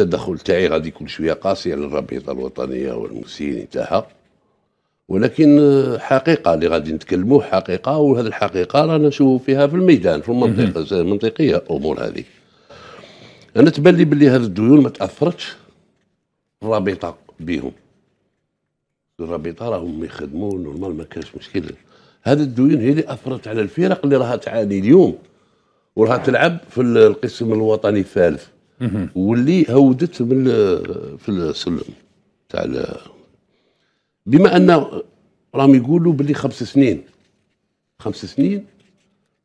التدخل تاعي غادي يكون شويه قاسي على الرابطه الوطنيه والمسيين تاعها ولكن آه، حقيقه اللي غادي نتكلموا حقيقه وهذه الحقيقه رانا نشوفوا فيها في الميدان في المنطقه المنطقيه الامور هذه انا تبان لي باللي هذه الديون ما تاثرتش الرابطه بهم الرابطه راهم يخدموا نورمال ما كانش مشكل هذه الديون هي اللي اثرت على الفرق اللي راها تعاني اليوم وراها تلعب في القسم الوطني الثالث واللي هودت بال في السلم تاع بما ان راهم يقولوا باللي خمس سنين خمس سنين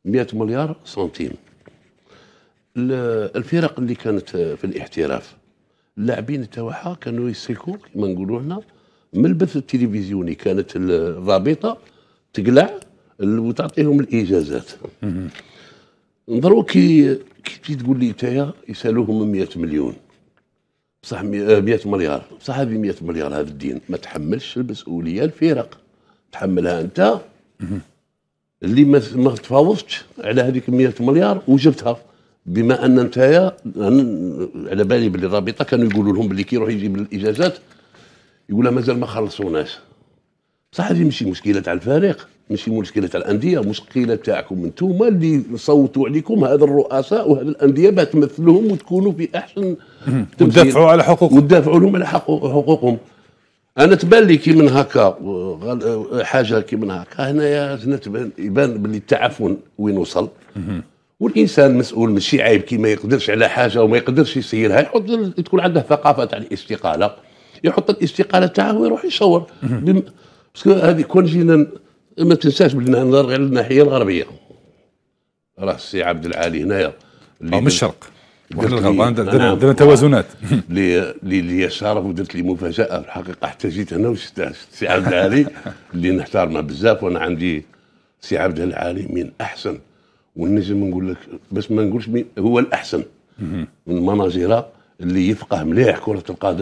100 مليار سنتيم الفرق اللي كانت في الاحتراف اللاعبين تاعها كانوا يسلكوا كما نقولوا هنا من البث التلفزيوني كانت الرابطه تقلع وتعطيهم الاجازات نظروا كي كي تقول لي نتايا يسالوهم 100 مليون بصح 100 آه، مليار بصح هذه 100 مليار هذا الدين ما تحملش المسؤوليه الفرق تحملها انت اللي ما تفاوضتش على هذيك 100 مليار وجبتها بما ان نتايا على بالي باللي الرابطه كانوا يقولوا لهم باللي كي يروح يجيب الاجازات يقول مازال ما خلصوناش صح هذه ماشي مشكله تاع الفريق ماشي مشكله تاع الانديه مشكله تاعكم انتوما اللي صوتوا عليكم هذا الرؤساء وهذا الانديه باه تمثلهم وتكونوا في احسن وتدافعوا على حقوقهم وتدافعوا لهم على حقوقهم انا تبان لي كي من هكا حاجه كي من هكا هنايا هنا تبان يبان باللي التعفن وين وصل والانسان مسؤول ماشي عيب كي ما يقدرش على حاجه وما يقدرش يسيرها يحط تكون عنده ثقافه تاع الاستقاله يحط الاستقاله تاعه ويروح يشاور باسكو هذه كون جينا ما تنساش بلي غير للناحيه الغربيه راه السي عبد العالي هنايا اللي من الشرق وحنا الغربان درنا نعم. توازنات لليسار ودرت لي مفاجاه في الحقيقه حتى جيت هنا وشفت السي عبد العالي اللي نحترمه بزاف وانا عندي سي عبد العالي من احسن والنجم نقول لك بس ما نقولش هو الاحسن من المناجره اللي يفقه مليح كره القدم